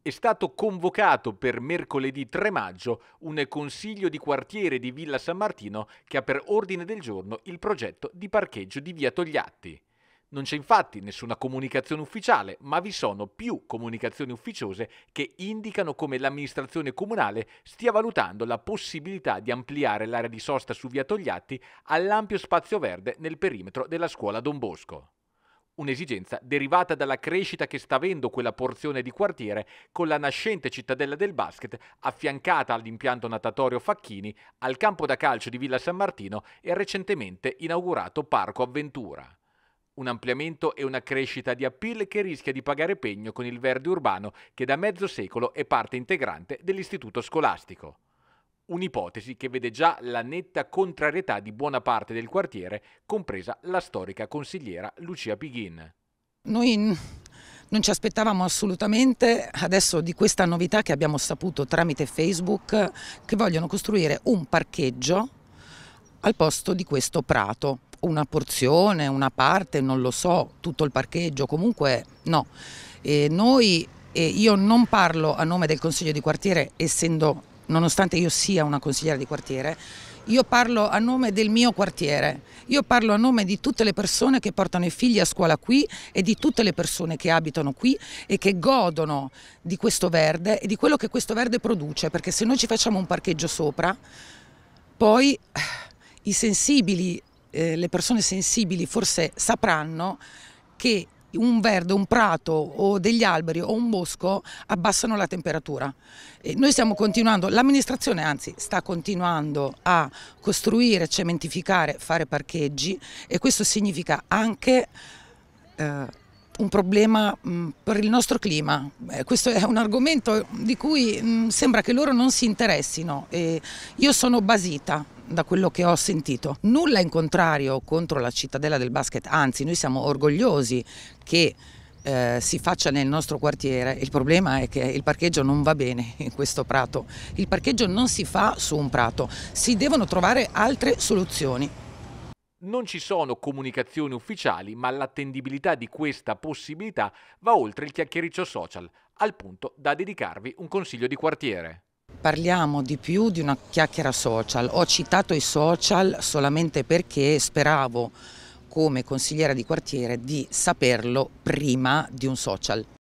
È stato convocato per mercoledì 3 maggio un consiglio di quartiere di Villa San Martino che ha per ordine del giorno il progetto di parcheggio di Via Togliatti. Non c'è infatti nessuna comunicazione ufficiale, ma vi sono più comunicazioni ufficiose che indicano come l'amministrazione comunale stia valutando la possibilità di ampliare l'area di sosta su Via Togliatti all'ampio spazio verde nel perimetro della scuola Don Bosco un'esigenza derivata dalla crescita che sta avendo quella porzione di quartiere con la nascente cittadella del basket affiancata all'impianto natatorio Facchini, al campo da calcio di Villa San Martino e al recentemente inaugurato Parco Avventura. Un ampliamento e una crescita di appeal che rischia di pagare pegno con il verde urbano che da mezzo secolo è parte integrante dell'istituto scolastico. Un'ipotesi che vede già la netta contrarietà di buona parte del quartiere, compresa la storica consigliera Lucia Pighin. Noi non ci aspettavamo assolutamente adesso di questa novità che abbiamo saputo tramite Facebook che vogliono costruire un parcheggio al posto di questo prato, una porzione, una parte, non lo so, tutto il parcheggio, comunque no. E noi, e io non parlo a nome del Consiglio di quartiere essendo nonostante io sia una consigliera di quartiere, io parlo a nome del mio quartiere, io parlo a nome di tutte le persone che portano i figli a scuola qui e di tutte le persone che abitano qui e che godono di questo verde e di quello che questo verde produce, perché se noi ci facciamo un parcheggio sopra, poi eh, i sensibili, eh, le persone sensibili forse sapranno che un verde, un prato o degli alberi o un bosco abbassano la temperatura. E noi stiamo continuando, l'amministrazione anzi sta continuando a costruire, cementificare, fare parcheggi e questo significa anche... Eh, un problema mm, per il nostro clima. Eh, questo è un argomento di cui mm, sembra che loro non si interessino. E io sono basita da quello che ho sentito. Nulla in contrario contro la cittadella del basket, anzi noi siamo orgogliosi che eh, si faccia nel nostro quartiere. Il problema è che il parcheggio non va bene in questo prato. Il parcheggio non si fa su un prato, si devono trovare altre soluzioni. Non ci sono comunicazioni ufficiali, ma l'attendibilità di questa possibilità va oltre il chiacchiericcio social, al punto da dedicarvi un consiglio di quartiere parliamo di più di una chiacchiera social. Ho citato i social solamente perché speravo come consigliera di quartiere di saperlo prima di un social.